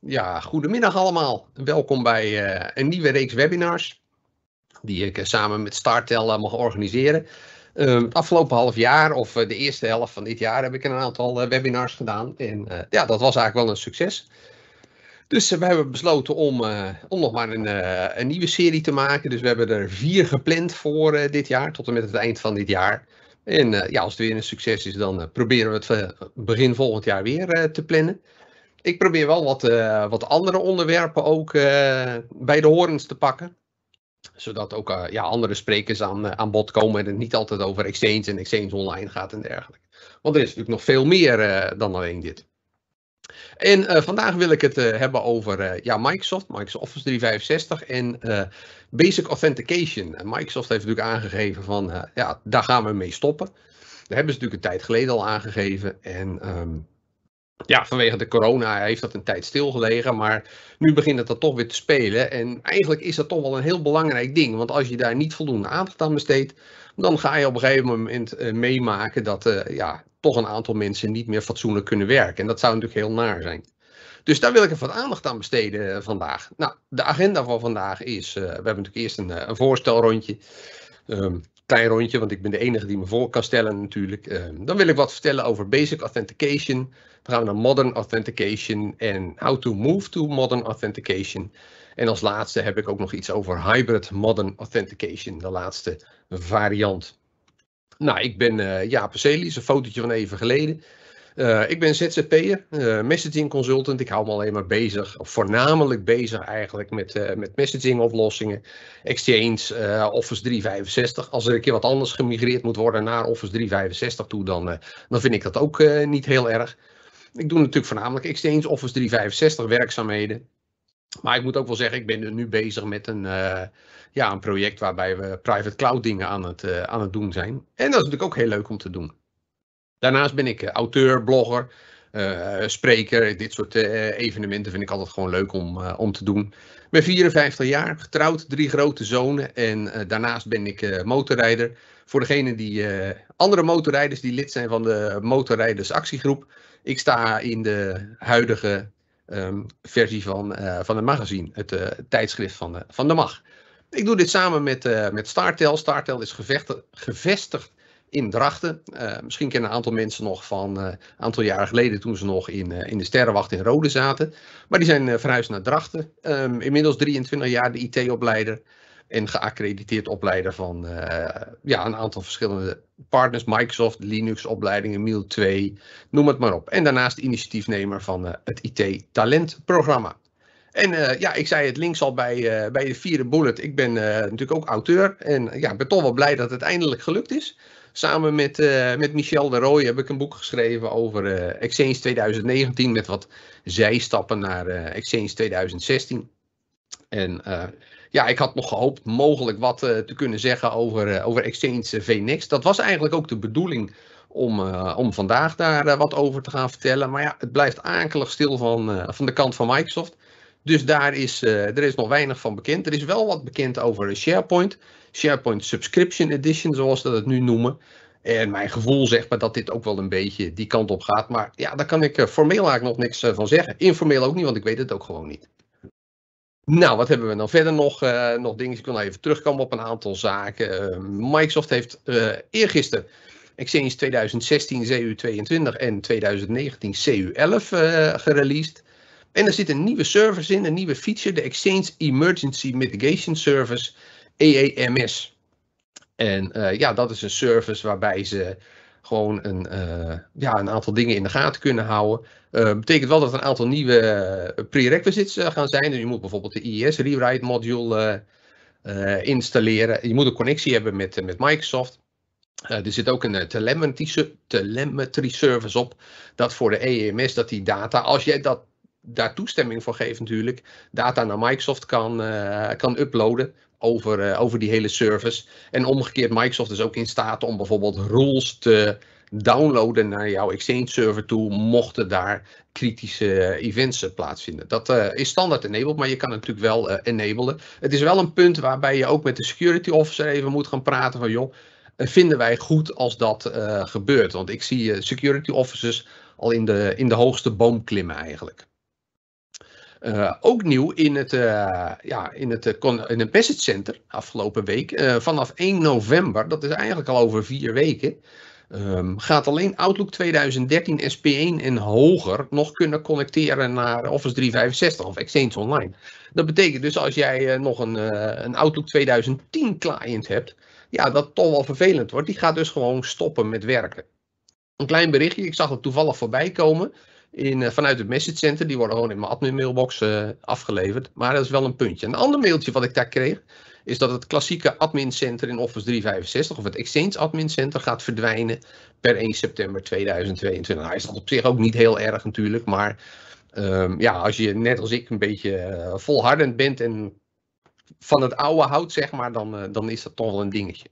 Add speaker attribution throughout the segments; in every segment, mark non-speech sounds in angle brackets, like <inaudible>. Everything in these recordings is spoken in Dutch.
Speaker 1: Ja, goedemiddag allemaal. Welkom bij eh, een nieuwe reeks webinars die ik eh, samen met Startel eh, mag organiseren. het ehm, afgelopen half jaar of de eerste helft van dit jaar heb ik een aantal webinars gedaan. En ja, dat was eigenlijk wel een succes. Dus we hebben besloten om, om nog maar een, een, nieuwe serie te maken. Dus we hebben er vier gepland voor dit jaar, tot en met het eind van dit jaar. En ja, als het weer een succes is, dan proberen we het begin volgend jaar weer te plannen ik probeer wel wat, eh, wat andere onderwerpen ook eh, bij de horens te pakken. Zodat ook eh, ja, andere sprekers aan, aan bod komen en het niet altijd over exchange en exchange online gaat en dergelijke. Want er is natuurlijk nog veel meer dan alleen dit. En vandaag wil ik het hebben over ja, Microsoft, Microsoft Office 365 en Basic Authentication. Microsoft heeft natuurlijk aangegeven van ja, daar gaan we mee stoppen. Dat hebben ze natuurlijk een tijd geleden al aangegeven. En ehm, ja, vanwege de corona heeft dat een tijd stilgelegen. Maar nu begint het er toch weer te spelen. En eigenlijk is dat toch wel een heel belangrijk ding. Want als je daar niet voldoende aandacht aan besteedt, dan ga je op een gegeven moment eh, meemaken dat eh, ja, toch een aantal mensen niet meer fatsoenlijk kunnen werken. En dat zou natuurlijk heel naar zijn. Dus daar wil ik even aandacht aan besteden eh, vandaag. Nou, de agenda van vandaag is, we hebben natuurlijk eerst een, een voorstelrondje. Ehm, klein rondje, want ik ben de enige die me voor kan stellen natuurlijk. Ehm, dan wil ik wat vertellen over basic authentication. Dan gaan we naar modern authentication en how to move to modern authentication. En als laatste heb ik ook nog iets over hybrid modern authentication, de laatste variant. Nou, ik ben uh, Jaap Celis, een fotootje van even geleden. Eh, ik ben ZZP'er, uh, messaging consultant. Ik hou me alleen maar bezig, voornamelijk bezig eigenlijk met, eh, met messaging oplossingen. Exchange, Office 365. Als er een keer wat anders gemigreerd moet worden naar Office 365 toe, dan, dan vind ik dat ook niet heel erg. Ik doe natuurlijk voornamelijk Exchange, Office 365 werkzaamheden. Maar ik moet ook wel zeggen, ik ben nu bezig met een, ja, een project waarbij we private cloud dingen aan het, aan het doen zijn. En dat is natuurlijk ook heel leuk om te doen. Daarnaast ben ik eh, auteur, blogger, eh, spreker. Dit soort eh, evenementen vind ik altijd gewoon leuk om, om te doen. Ik ben 54 jaar, getrouwd, drie grote zonen en daarnaast ben ik motorrijder. Voor degene die andere motorrijders die lid zijn van de motorrijdersactiegroep. Ik sta in de huidige ehm, versie van, van het magazine, het tijdschrift van de, van de MAG. Ik doe dit samen met, met StarTel. StarTel is gevestigd in Drachten. Eh, misschien kennen een aantal mensen nog van eh, een aantal jaren geleden toen ze nog in, eh, in de Sterrenwacht in Rode zaten. Maar die zijn verhuisd naar Drachten. Ehm, inmiddels 23 jaar de IT-opleider en geaccrediteerd opleider van ja, een aantal verschillende partners. Microsoft, Linux opleidingen, mil 2, noem het maar op. En daarnaast initiatiefnemer van het IT talentprogramma En ja, ik zei het links al bij, bij de vierde bullet. Ik ben natuurlijk ook auteur. En ja, ik ben toch wel blij dat het eindelijk gelukt is. Samen met, eh, met Michel de Rooij heb ik een boek geschreven over eh, Exchange 2019 met wat zijstappen naar eh, Exchange 2016. En ja, ik had nog gehoopt mogelijk wat te kunnen zeggen over, over Exchange VNext. Dat was eigenlijk ook de bedoeling om, om vandaag daar wat over te gaan vertellen. Maar ja, het blijft akelig stil van, van de kant van Microsoft. Dus daar is, er is nog weinig van bekend. Er is wel wat bekend over SharePoint. SharePoint Subscription Edition, zoals ze dat nu noemen. En mijn gevoel zegt maar dat dit ook wel een beetje die kant op gaat. Maar ja, daar kan ik eh, formeel eigenlijk nog niks eh, van zeggen. Informeel ook niet, want ik weet het ook gewoon niet. Nou, wat hebben we dan verder nog? Uh, nog dingen. Ik wil nou even terugkomen op een aantal zaken. Microsoft heeft uh, eergisteren Exchange 2016 CU22 en 2019 CU11 gereleased. En er zit een nieuwe service in, een nieuwe feature, de Exchange Emergency Mitigation Service. EEMS. En eh, ja, dat is een service waarbij ze gewoon een, eh, ja, een aantal dingen in de gaten kunnen houden. Uh, betekent wel dat er een aantal nieuwe prerequisites gaan zijn. Dus je moet bijvoorbeeld de IIS rewrite module installeren. Je moet een connectie hebben met, met Microsoft. er zit ook een telemetry, telemetry service op. Dat voor de EEMS, dat die data, als jij dat daar toestemming voor geeft natuurlijk, data naar Microsoft kan, kan uploaden over, eh, over die hele service. En omgekeerd, Microsoft is ook in staat om bijvoorbeeld rules te downloaden naar jouw Exchange server toe, mochten daar kritische eh, events eh, plaatsvinden. Dat is standaard enabled, maar je kan het natuurlijk wel uh, enablen. Het is wel een punt waarbij je ook met de security officer even moet gaan praten van joh, vinden wij goed als dat gebeurt? Want ik zie security officers al in de, in de hoogste boom klimmen eigenlijk. Eh, ook nieuw in het, uh, ja, in het, eh, in het message Center afgelopen week. vanaf 1 november, dat is eigenlijk al over vier weken. Ehm, gaat alleen Outlook 2013 SP1 en hoger nog kunnen connecteren naar Office 365 of Exchange Online. Dat betekent dus als jij nog een, een Outlook 2010 client hebt, ja, dat toch wel vervelend wordt. Die gaat dus gewoon stoppen met werken. Een klein berichtje, ik zag het toevallig voorbij komen. Eh, vanuit het message center. Die worden gewoon in mijn admin mailbox eh, afgeleverd. Maar dat is wel een puntje. Een ander mailtje wat ik daar kreeg is dat het klassieke admin center in Office 365 of het Exchange admin center gaat verdwijnen per 1 september 2022. Nou, hij is dat op zich ook niet heel erg natuurlijk, maar ehm, ja, als je net als ik een beetje eh, volhardend bent en van het oude houdt zeg maar, dan, dan is dat toch wel een dingetje.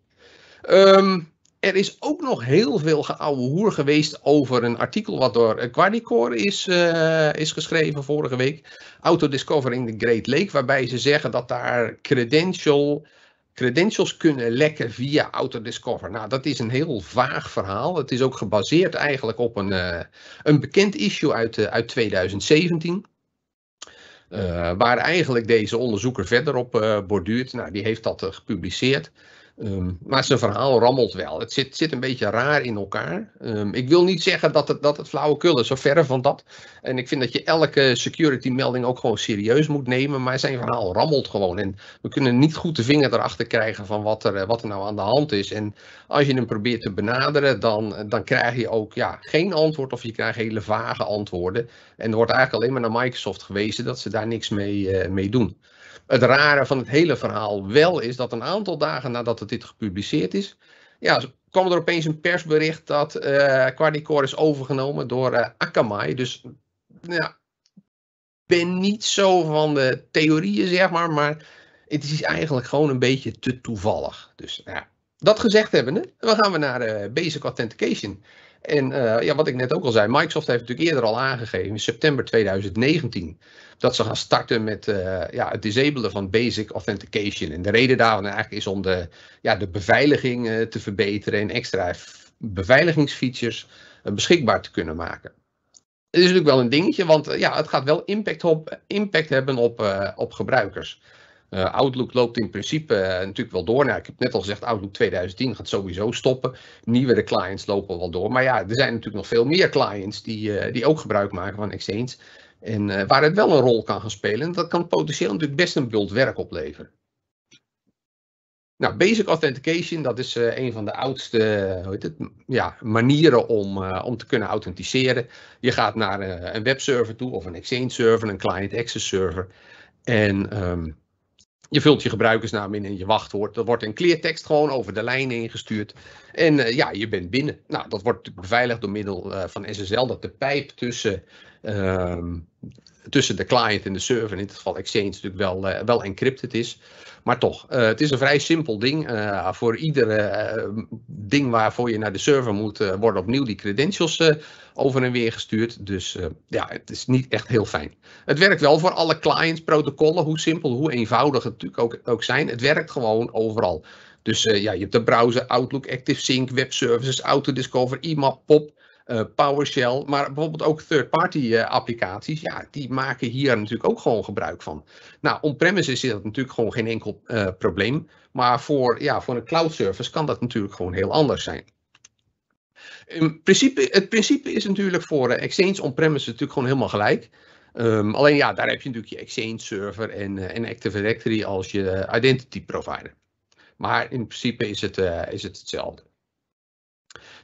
Speaker 1: Um, er is ook nog heel veel geouwe hoer geweest over een artikel wat door eh, Quadicore is, eh, is geschreven vorige week. Auto in the Great Lake, waarbij ze zeggen dat daar credential, credentials kunnen lekken via Auto Nou, dat is een heel vaag verhaal. Het is ook gebaseerd eigenlijk op een, eh, een bekend issue uit, uit 2017. waar eigenlijk deze onderzoeker verder op borduurt. Nou, die heeft dat gepubliceerd. Ehm, maar zijn verhaal rammelt wel. Het zit, zit een beetje raar in elkaar. Ehm, ik wil niet zeggen dat het, dat het flauwekul is, zo verre van dat. En ik vind dat je elke security melding ook gewoon serieus moet nemen. Maar zijn verhaal rammelt gewoon. En we kunnen niet goed de vinger erachter krijgen van wat er, eh, wat er nou aan de hand is. En als je hem probeert te benaderen, dan, eh, dan krijg je ook ja, geen antwoord of je krijgt hele vage antwoorden. En er wordt eigenlijk alleen maar naar Microsoft gewezen dat ze daar niks mee, eh, mee doen. Het rare van het hele verhaal wel is dat een aantal dagen nadat het dit gepubliceerd is, ja, kwam er opeens een persbericht dat uh, is overgenomen door uh, Akamai. Dus nou ja, ben niet zo van de theorieën, zeg maar, maar het is eigenlijk gewoon een beetje te toevallig. Dus nou ja, dat gezegd hebbende, dan gaan we naar eh, Basic Authentication. En eh, ja, wat ik net ook al zei, Microsoft heeft natuurlijk eerder al aangegeven, in september 2019, dat ze gaan starten met eh, ja, het disabelen van basic authentication. En de reden daarvan eigenlijk is om de, ja, de beveiliging eh, te verbeteren en extra beveiligingsfeatures beschikbaar te kunnen maken. Het is natuurlijk wel een dingetje, want ja, het gaat wel impact, op, impact hebben op, op gebruikers. Eh, Outlook loopt in principe eh, natuurlijk wel door. Nou, ik heb net al gezegd, Outlook 2010 gaat sowieso stoppen. Nieuwere clients lopen wel door. Maar ja, er zijn natuurlijk nog veel meer clients die, eh, die ook gebruik maken van Exchange. En waar het wel een rol kan gaan spelen. En dat kan potentieel natuurlijk best een bult werk opleveren. Nou, basic authentication, dat is een van de oudste hoe heet het, ja, manieren om, om te kunnen authenticeren. Je gaat naar een webserver toe of een Exchange server, een client access server. En ehm, je vult je gebruikersnaam in en je wachtwoord. Dat wordt een kleertekst gewoon over de lijn ingestuurd. En eh, ja, je bent binnen. Nou, dat wordt beveiligd door middel eh, van SSL, dat de pijp tussen, ehm, tussen de client en de server, in dit geval Exchange, natuurlijk wel, eh, wel encrypted is. Maar toch, eh, het is een vrij simpel ding. Eh, voor iedere eh, ding waarvoor je naar de server moet, worden opnieuw die credentials over en weer gestuurd. Dus ja, het is niet echt heel fijn. Het werkt wel voor alle clients, protocollen, hoe simpel, hoe eenvoudig het natuurlijk ook, ook zijn. Het werkt gewoon overal. Dus ja, je hebt de browser, Outlook, ActiveSync, web services, Autodiscover, IMAP, POP. Eh, PowerShell, maar bijvoorbeeld ook third-party eh, applicaties, ja, die maken hier natuurlijk ook gewoon gebruik van. Nou, on-premises is dat natuurlijk gewoon geen enkel eh, probleem, maar voor, ja, voor een cloud service kan dat natuurlijk gewoon heel anders zijn. In principe, het principe is natuurlijk voor Exchange on-premises natuurlijk gewoon helemaal gelijk. Ehm, alleen ja, daar heb je natuurlijk je Exchange server en, en Active Directory als je identity provider. Maar in principe is het, is het hetzelfde.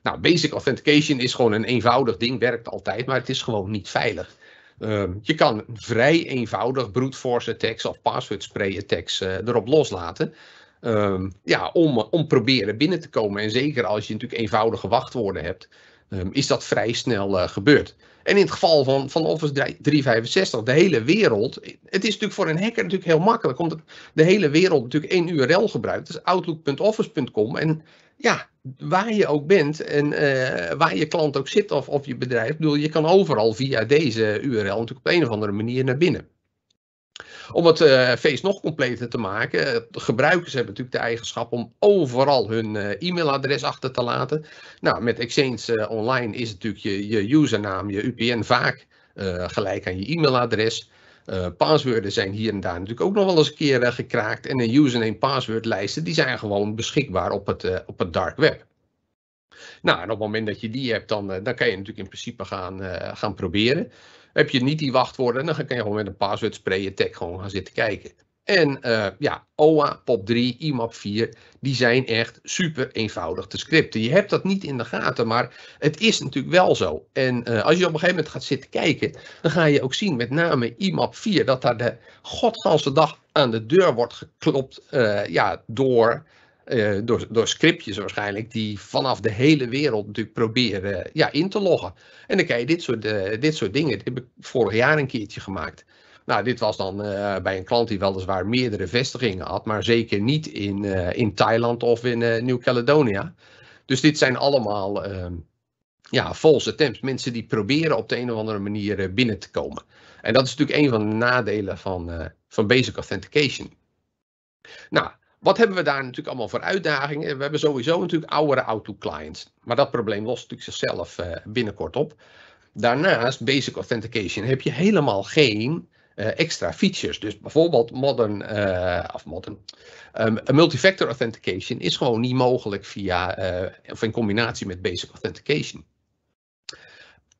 Speaker 1: Nou, basic authentication is gewoon een eenvoudig ding, werkt altijd, maar het is gewoon niet veilig. Ehm, je kan vrij eenvoudig brute force attacks of password spray attacks eh, erop loslaten. Ehm, ja, om, om proberen binnen te komen. En zeker als je natuurlijk eenvoudige wachtwoorden hebt, ehm, is dat vrij snel eh, gebeurd. En in het geval van, van Office 365, de hele wereld. Het is natuurlijk voor een hacker natuurlijk heel makkelijk, omdat de hele wereld natuurlijk één URL gebruikt. Dat is outlook.office.com. En ja, waar je ook bent en eh, waar je klant ook zit of, of je bedrijf, bedoel, je kan overal via deze URL natuurlijk op een of andere manier naar binnen. Om het uh, feest nog completer te maken, eh, gebruikers hebben natuurlijk de eigenschap om overal hun e-mailadres achter te laten. Nou, met Exchange Online is natuurlijk je, je usernaam, je UPN vaak gelijk aan je e-mailadres. Eh, Paswoorden zijn hier en daar natuurlijk ook nog wel eens een keer eh, gekraakt. En de username password lijsten die zijn gewoon beschikbaar op het, eh, op het dark web. Nou, en op het moment dat je die hebt, dan, dan kan je natuurlijk in principe gaan, gaan proberen. Heb je niet die wachtwoorden, dan kan je gewoon met een password spray attack gewoon gaan zitten kijken. En eh, ja, OA, POP3, IMAP 4, die zijn echt super eenvoudig te scripten. Je hebt dat niet in de gaten, maar het is natuurlijk wel zo. En eh, als je op een gegeven moment gaat zitten kijken, dan ga je ook zien, met name IMAP 4, dat daar de godganse dag aan de deur wordt geklopt eh, ja, door, door, door scriptjes waarschijnlijk, die vanaf de hele wereld natuurlijk proberen ja, in te loggen. En dan krijg je dit soort, dit soort dingen. Dat heb ik vorig jaar een keertje gemaakt. Nou, dit was dan eh, bij een klant die weliswaar meerdere vestigingen had, maar zeker niet in, eh, in Thailand of in eh, Nieuw-Caledonia. Dus dit zijn allemaal ehm, ja, false attempts. Mensen die proberen op de een of andere manier binnen te komen. En dat is natuurlijk een van de nadelen van, van basic authentication. Nou, wat hebben we daar natuurlijk allemaal voor uitdagingen? We hebben sowieso natuurlijk oudere auto clients. Maar dat probleem lost natuurlijk zichzelf binnenkort op. Daarnaast, basic authentication, heb je helemaal geen eh, extra features. Dus bijvoorbeeld modern, eh, of modern, um, multifactor authentication is gewoon niet mogelijk via, eh, of in combinatie met basic authentication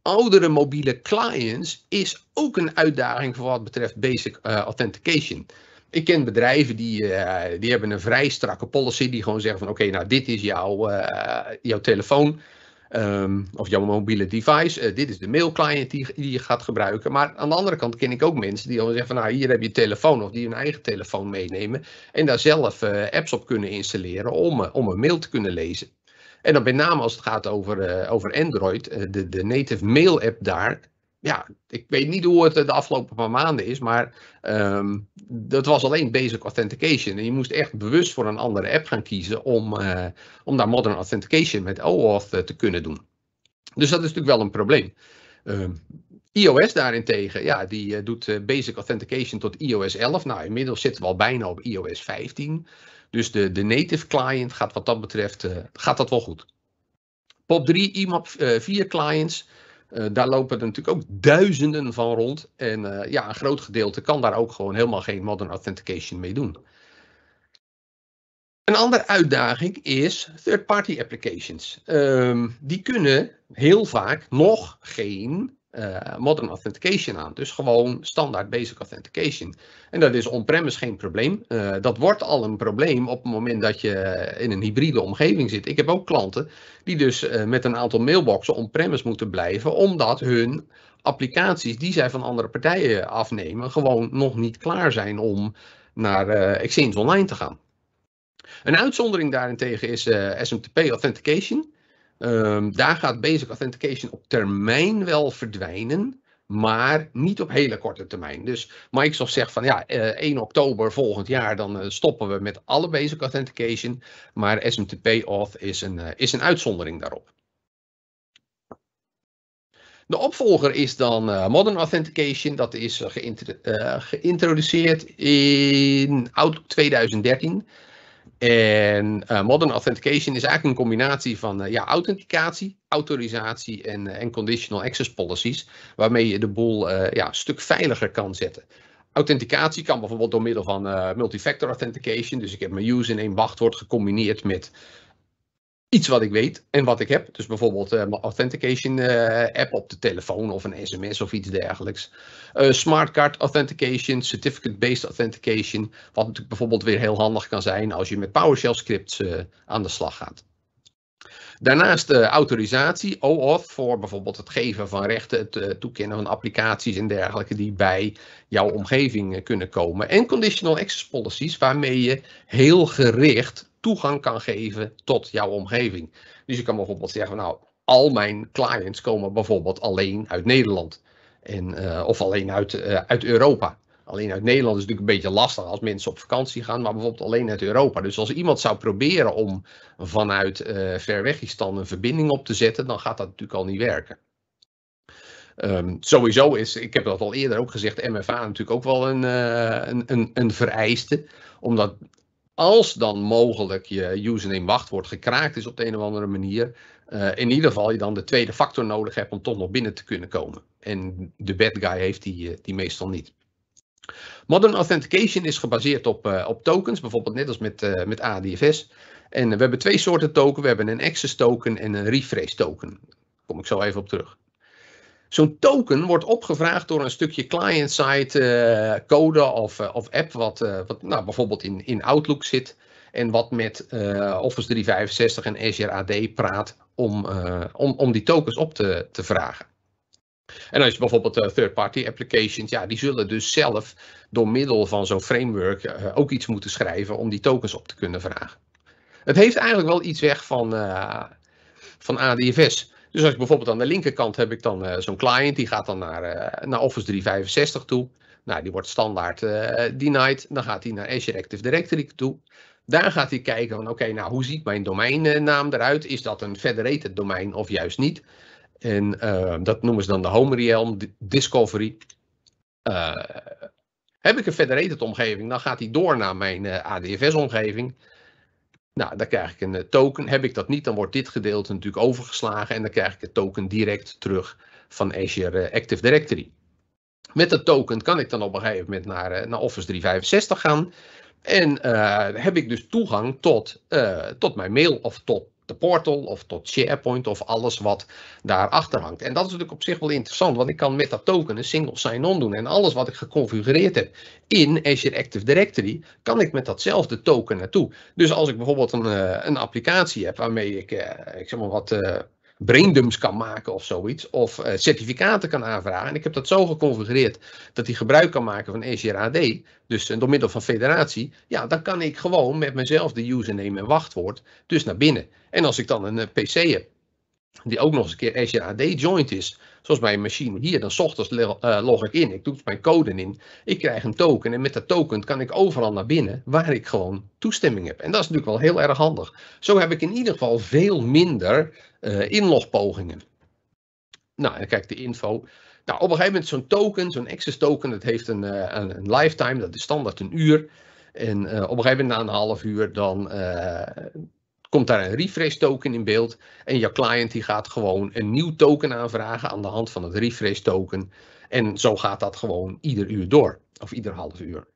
Speaker 1: oudere mobiele clients is ook een uitdaging voor wat betreft basic authentication. Ik ken bedrijven die, die hebben een vrij strakke policy die gewoon zeggen van oké, nou dit is jouw, jouw telefoon. Ehm, of jouw mobiele device. Eh, dit is de mailclient die, je gaat gebruiken. Maar aan de andere kant ken ik ook mensen die al zeggen van nou hier heb je telefoon of die hun eigen telefoon meenemen en daar zelf eh, apps op kunnen installeren om, eh, om een mail te kunnen lezen. En dan met name als het gaat over, over Android, de, de native mail app daar, ja, ik weet niet hoe het de afgelopen paar maanden is, maar ehm, dat was alleen basic authentication. En je moest echt bewust voor een andere app gaan kiezen om, eh, om daar modern authentication met OAuth eh, te kunnen doen. Dus dat is natuurlijk wel een probleem. Ehm, iOS daarentegen, ja, die eh, doet basic authentication tot iOS 11. Nou, inmiddels zitten we al bijna op iOS 15. Dus de, de native client gaat wat dat betreft, gaat dat wel goed. POP3, IMAP4 clients, eh, daar lopen er natuurlijk ook duizenden van rond. En eh, ja, een groot gedeelte kan daar ook gewoon helemaal geen modern authentication mee doen. Een andere uitdaging is third-party applications. Ehm, die kunnen heel vaak nog geen eh, modern authentication aan. Dus gewoon standaard basic authentication. En dat is on-premise geen probleem. Eh, dat wordt al een probleem op het moment dat je in een hybride omgeving zit. Ik heb ook klanten die dus eh, met een aantal mailboxen on-premise moeten blijven, omdat hun applicaties die zij van andere partijen afnemen, gewoon nog niet klaar zijn om naar Exchange Online te gaan. Een uitzondering daarentegen is SMTP Authentication. Ehm, daar gaat basic authentication op termijn wel verdwijnen, maar niet op hele korte termijn. Dus Microsoft zegt van ja, 1 eh, oktober volgend jaar dan eh, stoppen we met alle basic authentication, maar SMTP auth is een, eh, is een uitzondering daarop. De opvolger is dan Modern Authentication. Dat is geïntroduceerd in oud 2013. En eh, modern authentication is eigenlijk een combinatie van eh, ja, authenticatie, autorisatie en, eh, en conditional access policies, waarmee je de boel ja, een stuk veiliger kan zetten. Authenticatie kan bijvoorbeeld door middel van multifactor authentication, dus ik heb mijn username en wachtwoord gecombineerd met iets wat ik weet en wat ik heb. Dus bijvoorbeeld eh, mijn authentication eh, app op de telefoon of een sms of iets dergelijks. Eh, Smartcard authentication, certificate-based authentication. Wat natuurlijk bijvoorbeeld weer heel handig kan zijn als je met PowerShell scripts aan de slag gaat. Daarnaast de autorisatie, OAuth, voor bijvoorbeeld het geven van rechten, het toekennen van applicaties en dergelijke die bij jouw omgeving kunnen komen. En conditional access policies, waarmee je heel gericht toegang kan geven tot jouw omgeving. Dus je kan bijvoorbeeld zeggen, nou, al mijn clients komen bijvoorbeeld alleen uit Nederland. En, eh, of alleen uit, eh, uit Europa. Alleen uit Nederland is natuurlijk een beetje lastig als mensen op vakantie gaan, maar bijvoorbeeld alleen uit Europa. Dus als iemand zou proberen om vanuit uh, dan een verbinding op te zetten, dan gaat dat natuurlijk al niet werken. Ehm, sowieso is, ik heb dat al eerder ook gezegd, MFA natuurlijk ook wel een, een, een, vereiste. Omdat als dan mogelijk je username wachtwoord gekraakt is op de een of andere manier, eh, in ieder geval je dan de tweede factor nodig hebt om toch nog binnen te kunnen komen. En de bad guy heeft die, eh, die meestal niet. Modern authentication is gebaseerd op, eh, op tokens, bijvoorbeeld net als met, uh, met ADFS. En we hebben twee soorten token. We hebben een access token en een refresh token. Daar kom ik zo even op terug. Zo'n token wordt opgevraagd door een stukje client-side eh, code of, eh, of app, wat, eh, wat nou, bijvoorbeeld in, in Outlook zit. En wat met Office 365 en Azure AD praat om, om, om die tokens op te, te vragen. En als je bijvoorbeeld third-party applications, ja, die zullen dus zelf door middel van zo'n framework ook iets moeten schrijven om die tokens op te kunnen vragen. Het heeft eigenlijk wel iets weg van, van ADFS. Dus als ik bijvoorbeeld aan de linkerkant heb ik dan eh, zo'n client, die gaat dan naar, eh, naar Office 365 toe. Nou, die wordt standaard eh, denied. Dan gaat hij naar Azure Active Directory toe. Daar gaat hij kijken van oké, nou hoe ziet mijn domeinnaam eruit? Is dat een federated domein of juist niet? En dat noemen ze dan de Home Realm Discovery. heb ik een federated omgeving, dan gaat hij door naar mijn ADFS omgeving. Nou, dan krijg ik een eh, token. Heb ik dat niet, dan wordt dit gedeelte natuurlijk overgeslagen en dan krijg ik het token direct terug van Azure eh, Active Directory. Met dat token kan ik dan op een gegeven moment naar, eh, naar Office 365 gaan. En heb ik dus toegang tot, tot mijn mail of tot de portal of tot SharePoint of alles wat daarachter hangt. En dat is natuurlijk op zich wel interessant, want ik kan met dat token een single sign-on doen. En alles wat ik geconfigureerd heb in Azure Active Directory, kan ik met datzelfde token naartoe. Dus als ik bijvoorbeeld een, eh, een applicatie heb waarmee ik, eh, ik zeg maar wat eh, braindumps kan maken of zoiets. Of eh, certificaten kan aanvragen. En ik heb dat zo geconfigureerd dat hij gebruik kan maken van e AD. Dus uh, door middel van federatie. Ja, dan kan ik gewoon met mezelf de username en wachtwoord dus naar binnen. En als ik dan een eh, PC heb die ook nog eens een keer e AD joint is, Zoals bij een machine hier, dan s ochtends eh, log ik in, ik doe mijn code in, ik krijg een token en met dat token kan ik overal naar binnen waar ik gewoon toestemming heb. En dat is natuurlijk wel heel erg handig. Zo heb ik in ieder geval veel minder uh, inlogpogingen. Nou, en kijk de info. Nou, op een gegeven moment zo'n token, zo'n access token, dat heeft een, eh, een, lifetime, dat is standaard een uur. En op een gegeven moment na een half uur, dan, komt daar een refresh token in beeld. En jouw client die gaat gewoon een nieuw token aanvragen aan de hand van het refresh token. En zo gaat dat
Speaker 2: gewoon ieder uur door, of ieder half uur.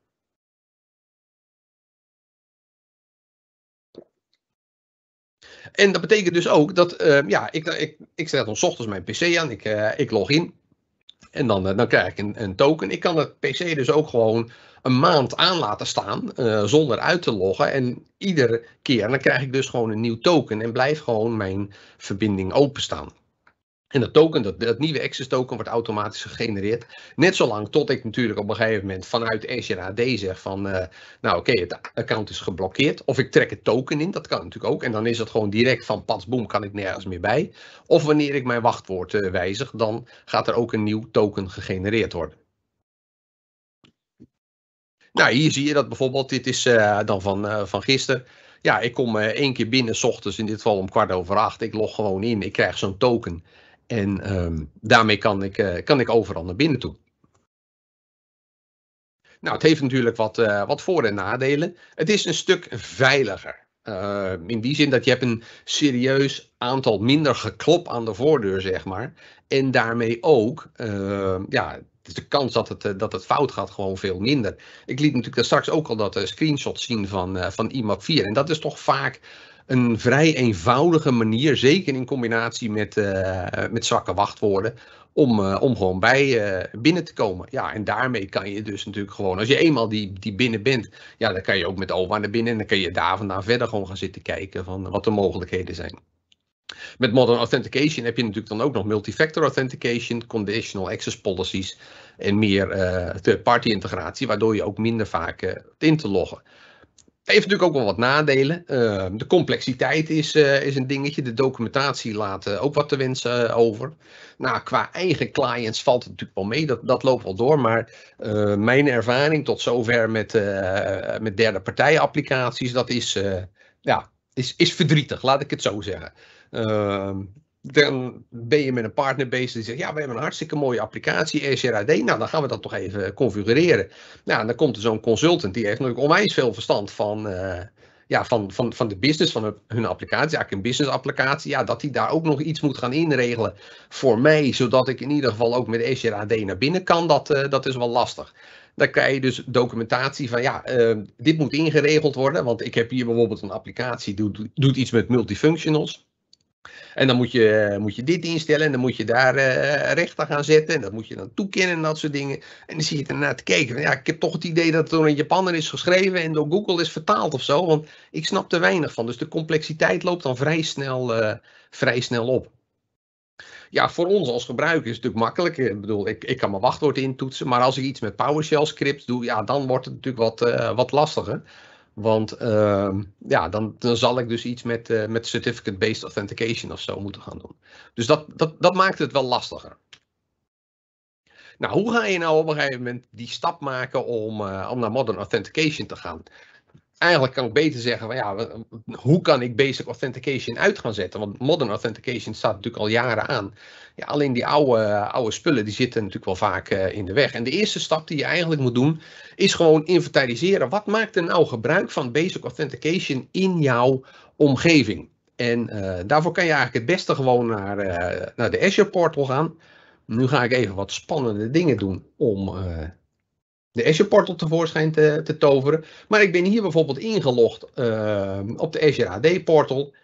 Speaker 2: En dat betekent dus ook dat, ehm, ja,
Speaker 1: ik, ik, ik zet dan ochtends mijn pc aan, ik, eh, ik log in. En dan, eh, dan krijg ik een, token. Ik kan het PC dus ook gewoon een maand aan laten staan eh, zonder uit te loggen. En iedere keer dan krijg ik dus gewoon een nieuw token en blijft gewoon mijn verbinding openstaan. En dat token, dat, dat nieuwe access token wordt automatisch gegenereerd. Net zolang tot ik natuurlijk op een gegeven moment vanuit Azure AD zeg van, eh, nou oké, het account is geblokkeerd. Of ik trek het token in, dat kan natuurlijk ook. En dan is dat gewoon direct van patsboom, kan ik nergens meer bij. Of wanneer ik mijn wachtwoord uh, wijzig, dan gaat er ook een nieuw token gegenereerd worden. Nou, hier zie je dat bijvoorbeeld, dit is eh, dan van, van gisteren ja, ik kom één keer binnen, s ochtends in dit geval om kwart over acht. Ik log gewoon in, ik krijg zo'n token. En ehm, daarmee kan ik, eh, kan ik overal naar binnen toe. Nou, het heeft natuurlijk wat, eh, wat voor- en nadelen. Het is een stuk veiliger. Ehm, in die zin dat je hebt een serieus aantal minder geklop aan de voordeur, zeg maar. En daarmee ook, uh, ja, de kans dat het, eh, dat het fout gaat gewoon veel minder. Ik liet natuurlijk straks ook al dat screenshot zien van, van IMAP 4. En dat is toch vaak een vrij eenvoudige manier, zeker in combinatie met, uh, met zakken wachtwoorden, om, eh, om gewoon bij eh, binnen te komen. Ja, en daarmee kan je dus natuurlijk gewoon, als je eenmaal die, die binnen bent, ja, dan kan je ook met OWA naar binnen en dan kan je daar vandaan verder gewoon gaan zitten kijken van wat de mogelijkheden zijn. Met Modern Authentication heb je natuurlijk dan ook nog multifactor authentication, conditional access policies en meer third-party integratie, waardoor je ook minder vaak in te loggen heeft natuurlijk ook wel wat nadelen. Ehm, de complexiteit is, eh, is een dingetje. De documentatie laat eh, ook wat te wensen eh, over. Nou, qua eigen clients valt het natuurlijk wel mee. Dat, dat loopt wel door. Maar mijn ervaring tot zover met, met derde partij applicaties, dat is, ja, is, is verdrietig, laat ik het zo zeggen. Ehm, dan ben je met een partner bezig die zegt, ja, we hebben een hartstikke mooie applicatie, SRAD. nou, dan gaan we dat toch even configureren. Nou, en dan komt er zo'n consultant, die heeft natuurlijk onwijs veel verstand van, eh, ja, van, van, van de business, van hun applicatie, eigenlijk een business applicatie, ja, dat hij daar ook nog iets moet gaan inregelen voor mij, zodat ik in ieder geval ook met SRAD naar binnen kan, dat, eh, dat is wel lastig. Dan krijg je dus documentatie van ja, eh, dit moet ingeregeld worden, want ik heb hier bijvoorbeeld een applicatie, die doet iets met multifunctionals. En dan moet je, eh, moet je dit instellen en dan moet je daar uh, eh, rechter gaan zetten. En dat moet je dan toekennen en dat soort dingen. En dan zie je ernaar te kijken. Ja, ik heb toch het idee dat het door een Japanner is geschreven en door Google is vertaald of zo. Want ik snap er weinig van. Dus de complexiteit loopt dan vrij snel, eh, vrij snel op. Ja, voor ons als gebruiker is het natuurlijk makkelijk. Ik bedoel, ik, ik kan mijn wachtwoord intoetsen. Maar als ik iets met PowerShell scripts doe, ja, dan wordt het natuurlijk wat, wat lastiger. Want ehm, ja, dan, dan zal ik dus iets met, eh, met certificate-based authentication of zo moeten gaan doen. Dus dat, dat, dat maakt het wel lastiger. Nou, hoe ga je nou op een gegeven moment die stap maken om, eh, om naar modern authentication te gaan? eigenlijk kan ik beter zeggen, ja, hoe kan ik basic authentication uit gaan zetten? Want modern authentication staat natuurlijk al jaren aan. Ja, alleen die oude, oude spullen, die zitten natuurlijk wel vaak eh, in de weg. En de eerste stap die je eigenlijk moet doen, is gewoon inventariseren. Wat maakt er nou gebruik van basic authentication in jouw omgeving? En eh, daarvoor kan je eigenlijk het beste gewoon naar, eh, naar de Azure portal gaan. Nu ga ik even wat spannende dingen doen om de Azure Portal tevoorschijn te, te toveren. Maar ik ben hier bijvoorbeeld ingelogd ehm, op de Azure AD Portal.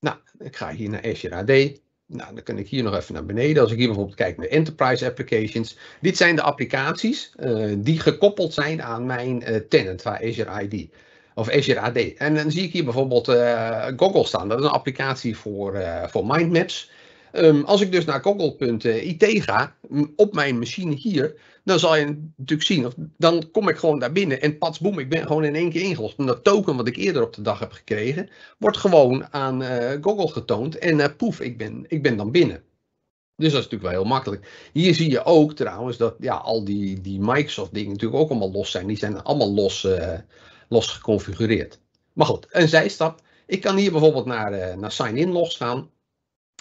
Speaker 1: Nou, ik ga hier naar Azure AD. Nou, dan kan ik hier nog even naar beneden. Als ik hier bijvoorbeeld kijk naar Enterprise Applications. Dit zijn de applicaties eh, die gekoppeld zijn aan mijn uh, tenant waar Azure ID. Of Azure AD. En dan zie ik hier bijvoorbeeld eh, Google staan. Dat is een applicatie voor, voor mindmaps. Ehm, als ik dus naar google.it ga, op mijn machine hier, dan zal je natuurlijk zien, of, dan kom ik gewoon daar binnen en pats boem, ik ben gewoon in één keer ingelogd. En dat token wat ik eerder op de dag heb gekregen, wordt gewoon aan eh, Google getoond en eh, poef, ik ben, ik ben dan binnen. Dus dat is natuurlijk wel heel makkelijk. Hier zie je ook trouwens dat ja, al die, die Microsoft dingen natuurlijk ook allemaal los zijn. Die zijn allemaal los, eh, los geconfigureerd. Maar goed, een zijstap. Ik kan hier bijvoorbeeld naar, naar sign-in logs gaan.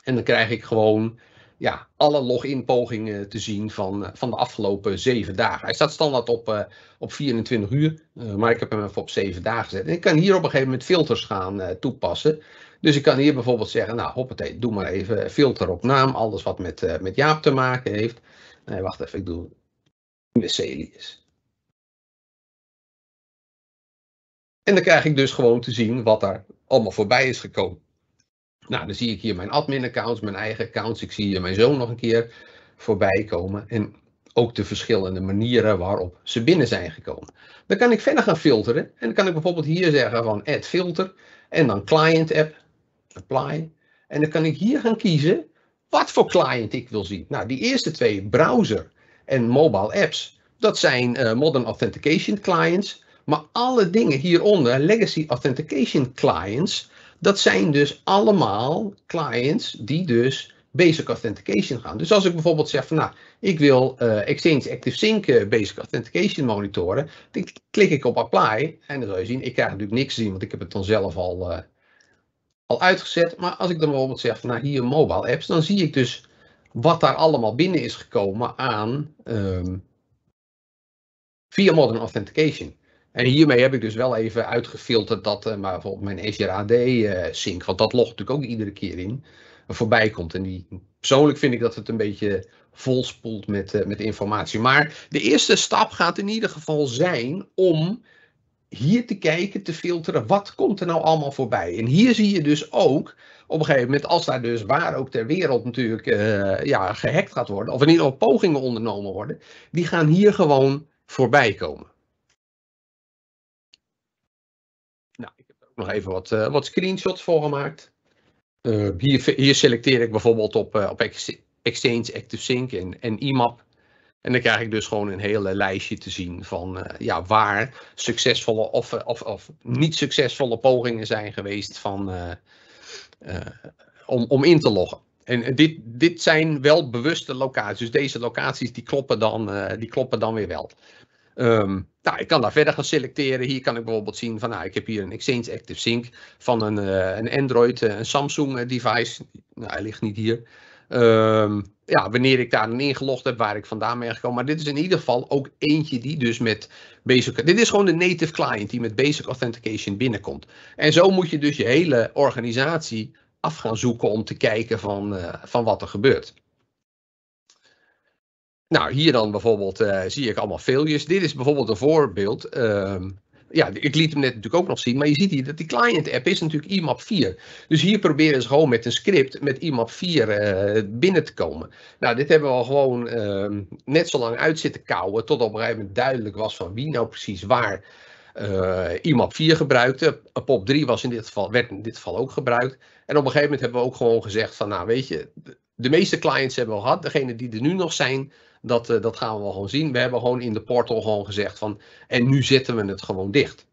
Speaker 1: En dan krijg ik gewoon ja, alle login pogingen te zien van, eh, van de afgelopen zeven dagen. Hij staat standaard op, uh, op 24 uur, eh, maar ik heb hem even op zeven dagen gezet. En ik kan hier op een gegeven moment filters gaan toepassen. Dus ik kan hier bijvoorbeeld zeggen, nou hoppatee, doe maar even filter op naam, alles wat met, met Jaap te maken heeft. Nee, wacht even, ik doe Wesselius. En dan krijg ik dus gewoon te zien wat er allemaal voorbij is gekomen. Nou, dan zie ik hier mijn admin-accounts, mijn eigen accounts. Ik zie hier mijn zoon nog een keer voorbij komen. En ook de verschillende manieren waarop ze binnen zijn gekomen. Dan kan ik verder gaan filteren. En dan kan ik bijvoorbeeld hier zeggen van add filter. En dan client app, apply. En dan kan ik hier gaan kiezen wat voor client ik wil zien. Nou, die eerste twee, browser en mobile apps, dat zijn eh, modern authentication clients. Maar alle dingen hieronder, legacy authentication clients, dat zijn dus allemaal clients die dus basic authentication gaan. Dus als ik bijvoorbeeld zeg van nou, ik wil eh, Exchange Active Sync eh, basic authentication monitoren, dan klik ik op apply en dan zal je zien, ik krijg natuurlijk niks zien, want ik heb het dan zelf al, eh, al uitgezet. Maar als ik dan bijvoorbeeld zeg van nou, hier mobile apps, dan zie ik dus wat daar allemaal binnen is gekomen aan ehm, via modern authentication. En hiermee heb ik dus wel even uitgefilterd dat eh, maar bijvoorbeeld mijn FRAD-sync, eh, want dat logt natuurlijk ook iedere keer in, eh, voorbij komt. En die, persoonlijk vind ik dat het een beetje volspoelt met, met informatie. Maar de eerste stap gaat in ieder geval zijn om hier te kijken, te filteren, wat komt er nou allemaal voorbij? En hier zie je dus ook, op een gegeven moment, als daar dus waar ook ter wereld natuurlijk ja, gehackt gaat worden, of in ieder geval pogingen ondernomen worden, die gaan hier gewoon voorbij komen. nog even wat, eh, wat screenshots voor gemaakt. Eh, hier, selecteer ik bijvoorbeeld op, eh, op Exchange ActiveSync en, en IMAP. En dan krijg ik dus gewoon een hele lijstje te zien van ja, waar succesvolle of, of, of niet succesvolle pogingen zijn geweest van, om, om in te loggen. En dit, dit zijn wel bewuste locaties. Dus deze locaties die kloppen dan, die kloppen dan weer wel. Um, nou, ik kan daar verder gaan selecteren. Hier kan ik bijvoorbeeld zien van, nou, ik heb hier een Exchange Active Sync van een, eh, een Android, uh, een Samsung eh, device. Nou, hij ligt niet hier. Ehm, ja, wanneer ik in ingelogd heb, waar ik vandaan ben gekomen. Maar dit is in ieder geval ook eentje die dus met basic. Dit is gewoon de native client die met basic authentication binnenkomt. En zo moet je dus je hele organisatie af gaan zoeken om te kijken van, van wat er gebeurt. Nou, hier dan bijvoorbeeld eh, zie ik allemaal failures. Dit is bijvoorbeeld een voorbeeld. Ehm, ja, ik liet hem net natuurlijk ook nog zien, maar je ziet hier dat die client app is natuurlijk IMAP 4. Dus hier proberen ze gewoon met een script met IMAP 4 eh, binnen te komen. Nou, dit hebben we al gewoon ehm, net zo lang uit zitten kouwen tot op een gegeven moment duidelijk was van wie nou precies waar eh, IMAP 4 gebruikte. POP3 was in dit geval, werd in dit geval ook gebruikt. En op een gegeven moment hebben we ook gewoon gezegd van nou weet je, de meeste clients hebben we al gehad. Degene die er nu nog zijn, dat, eh, dat gaan we wel gewoon zien. We hebben gewoon in de portal gewoon gezegd van, en nu zetten we het gewoon dicht.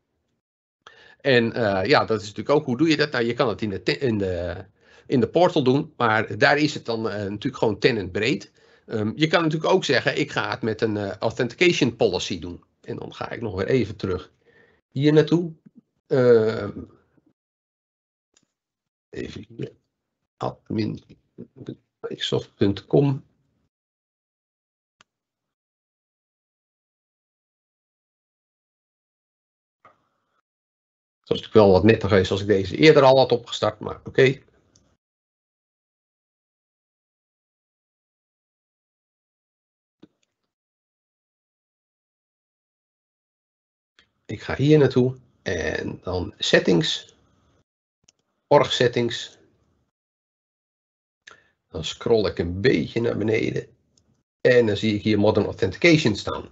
Speaker 1: En eh, ja, dat is natuurlijk ook, hoe doe je dat? Nou, je kan het in de, in de, in de portal doen, maar daar is het dan eh, natuurlijk gewoon tenant breed. Ehm, je kan natuurlijk ook zeggen, ik ga het met een authentication policy doen. En dan ga ik nog weer even terug hier naartoe. Ehm,
Speaker 2: even hier. Admin Iksoft.com Het is natuurlijk wel wat netter is als ik deze eerder al had opgestart, maar oké. Ik ga hier naartoe en dan settings, org settings.
Speaker 1: Dan scroll ik een beetje naar beneden. En dan zie ik hier Modern Authentication staan.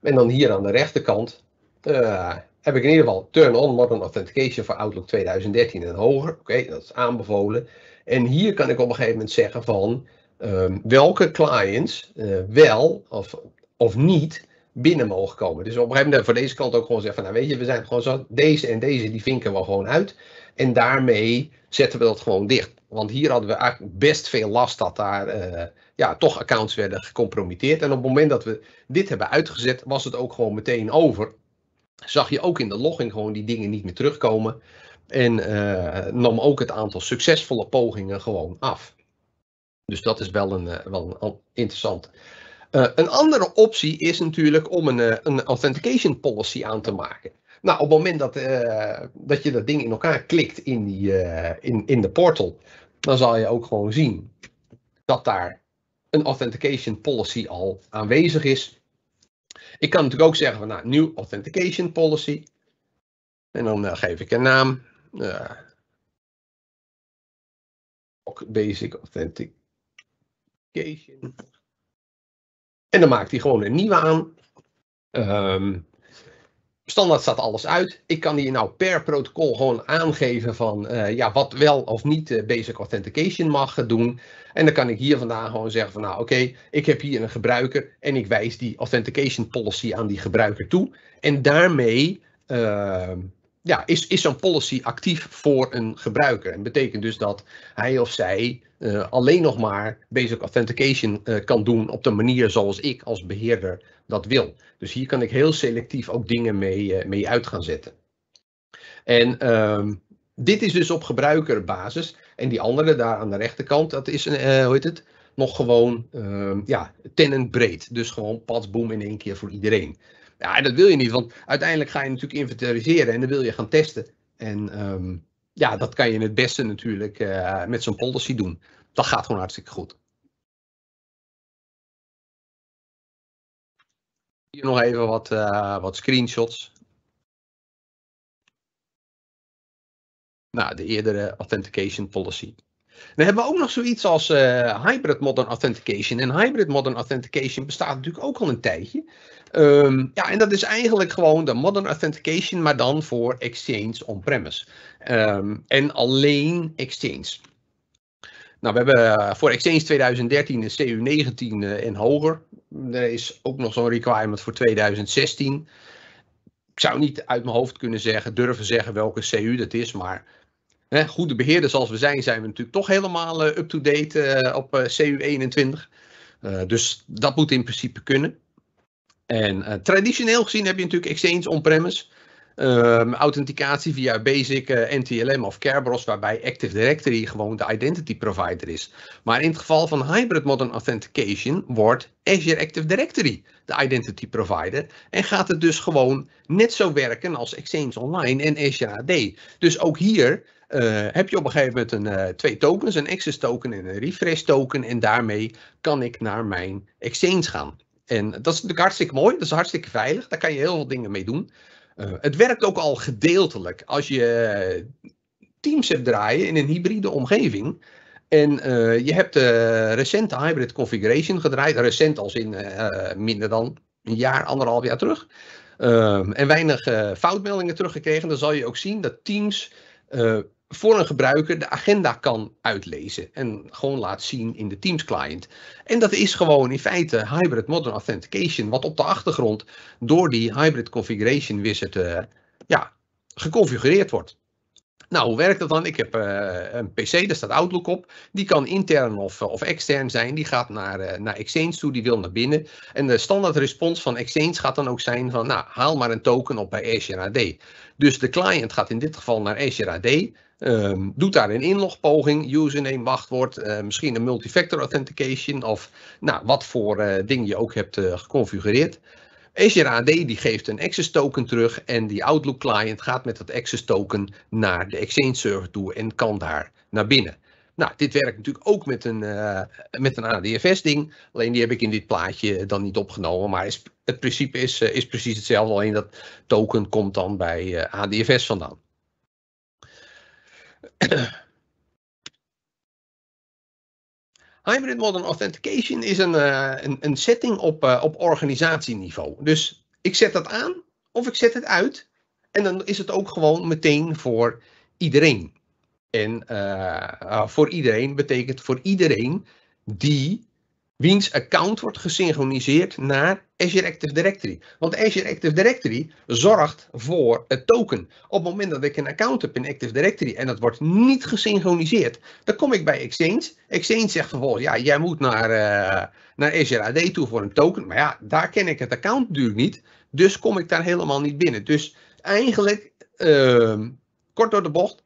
Speaker 1: En dan hier aan de rechterkant eh, heb ik in ieder geval Turn on Modern Authentication voor Outlook 2013 en hoger. Oké, dat is aanbevolen. En hier kan ik op een gegeven moment zeggen van ehm, welke clients eh, wel of, of niet binnen mogen komen. Dus op een gegeven moment voor deze kant ook gewoon zeggen van, nou weet je, we zijn gewoon zo, deze en deze, die vinken we gewoon uit. En daarmee zetten we dat gewoon dicht. Want hier hadden we eigenlijk best veel last dat daar eh, ja, toch accounts werden gecompromitteerd. En op het moment dat we dit hebben uitgezet, was het ook gewoon meteen over. Zag je ook in de logging gewoon die dingen niet meer terugkomen. En eh, nam ook het aantal succesvolle pogingen gewoon af. Dus dat is wel een, eh, wel een interessant. Eh, een andere optie is natuurlijk om een, eh, een authentication policy aan te maken. Nou, op het moment dat, eh, dat je dat ding in elkaar klikt in, in, in de portal, dan zal je ook gewoon zien dat daar een authentication policy al aanwezig is. Ik kan natuurlijk ook zeggen van nou, new authentication policy. En dan geef ik
Speaker 2: een naam. basic authentication. En dan maakt hij gewoon een nieuwe aan.
Speaker 1: Ehm, standaard staat alles uit. Ik kan hier nou per protocol gewoon aangeven van eh, ja, wat wel of niet eh, basic authentication mag doen. En dan kan ik hier vandaag gewoon zeggen van nou oké, ik heb hier een gebruiker en ik wijs die authentication policy aan die gebruiker toe. En daarmee ehm, ja, is, is zo'n policy actief voor een gebruiker? En betekent dus dat hij of zij eh, alleen nog maar basic authentication eh, kan doen op de manier zoals ik als beheerder dat wil. Dus hier kan ik heel selectief ook dingen mee, eh, mee uit gaan zetten. En ehm, dit is dus op gebruikerbasis. En die andere daar aan de rechterkant, dat is een, hoe heet het? Nog gewoon ehm, ja, tenant breed. Dus gewoon pads in één keer voor iedereen. Ja, dat wil je niet, want uiteindelijk ga je natuurlijk inventariseren en dan wil je gaan testen. En ehm, ja, dat kan je het beste natuurlijk eh, met zo'n policy doen. Dat gaat
Speaker 2: gewoon hartstikke goed. Hier nog even wat, eh, wat screenshots.
Speaker 1: Nou, de eerdere authentication policy we hebben ook nog zoiets als eh, Hybrid Modern Authentication. En Hybrid Modern Authentication bestaat natuurlijk ook al een tijdje. Ehm, ja, en dat is eigenlijk gewoon de Modern Authentication, maar dan voor Exchange on-premise. Ehm, en alleen Exchange. Nou, we hebben eh, voor Exchange 2013 en CU19 en hoger. Er is ook nog zo'n requirement voor 2016. Ik zou niet uit mijn hoofd kunnen zeggen, durven zeggen welke CU dat is, maar goede beheerders als we zijn, zijn we natuurlijk toch helemaal eh, up-to-date eh, op eh, CU21. dus dat moet in principe kunnen. En traditioneel gezien heb je natuurlijk Exchange on-premise. Ehm, authenticatie via Basic, NTLM of Kerberos, waarbij Active Directory gewoon de identity provider is. Maar in het geval van Hybrid Modern Authentication wordt Azure Active Directory de identity provider en gaat het dus gewoon net zo werken als Exchange Online en Azure AD. Dus ook hier eh, heb je op een gegeven moment een, eh, twee tokens, een access token en een refresh token. En daarmee kan ik naar mijn exchange gaan. En dat is natuurlijk hartstikke mooi, dat is hartstikke veilig. Daar kan je heel veel dingen mee doen. Eh, het werkt ook al gedeeltelijk als je teams hebt draaien in een hybride omgeving. En je hebt de recente hybrid configuration gedraaid, recent als in minder dan een jaar, anderhalf jaar terug. Ehm, en weinig foutmeldingen teruggekregen. Dan zal je ook zien dat teams voor een gebruiker de agenda kan uitlezen en gewoon laat zien in de Teams client. En dat is gewoon in feite Hybrid Modern Authentication, wat op de achtergrond door die Hybrid Configuration Wizard eh, ja, geconfigureerd wordt. Nou, hoe werkt dat dan? Ik heb eh, een PC, daar staat Outlook op. Die kan intern of, eh, of extern zijn. Die gaat naar, naar Exchange toe, die wil naar binnen. En de standaard respons van Exchange gaat dan ook zijn van, nou, haal maar een token op bij Azure AD. Dus de client gaat in dit geval naar Azure AD. Ehm, doet daar een inlogpoging, username, wachtwoord, eh, misschien een multifactor authentication of nou, wat voor eh, ding je ook hebt eh, geconfigureerd. Azure AD die geeft een access token terug en die Outlook client gaat met dat access token naar de Exchange server toe en kan daar naar binnen. Nou, dit werkt natuurlijk ook met een, met een ADFS ding, alleen die heb ik in dit plaatje dan niet opgenomen, maar het principe is, is precies hetzelfde, alleen dat token komt dan bij ADFS vandaan. Hybrid Modern Authentication is een, eh, een, setting op, uh, op organisatieniveau. Dus ik zet dat aan of ik zet het uit. En dan is het ook gewoon meteen voor iedereen. En eh, voor iedereen betekent voor iedereen die wiens account wordt gesynchroniseerd naar Azure Active Directory. Want Azure Active Directory zorgt voor het token. Op het moment dat ik een account heb in Active Directory en dat wordt niet gesynchroniseerd, dan kom ik bij Exchange. Exchange zegt vervolgens, ja, jij moet naar, eh, naar Azure AD toe voor een token. Maar ja, daar ken ik het account natuurlijk niet. Dus kom ik daar helemaal niet binnen. Dus eigenlijk, ehm, kort door de bocht,